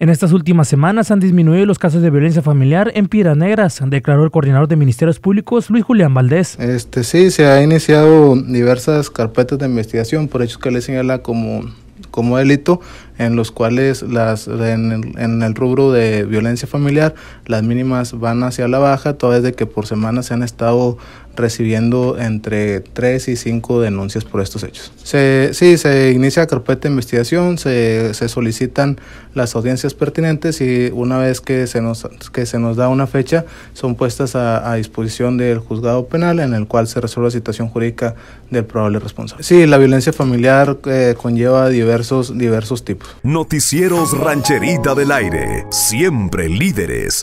En estas últimas semanas han disminuido los casos de violencia familiar en Piedras Negras, declaró el coordinador de Ministerios Públicos, Luis Julián Valdés. Este, sí, se han iniciado diversas carpetas de investigación por hechos que le señala como, como delito, en los cuales las, en, el rubro de violencia familiar las mínimas van hacia la baja, toda vez de que por semanas se han estado recibiendo entre 3 y 5 denuncias por estos hechos. Se, sí, se inicia carpeta de investigación, se, se, solicitan las audiencias pertinentes y una vez que se nos, que se nos da una fecha son puestas a, disposición del juzgado penal en el cual se resuelve la situación jurídica del probable responsable. Sí, la violencia familiar eh, conlleva diversos, diversos tipos. Noticieros Rancherita del Aire, siempre líderes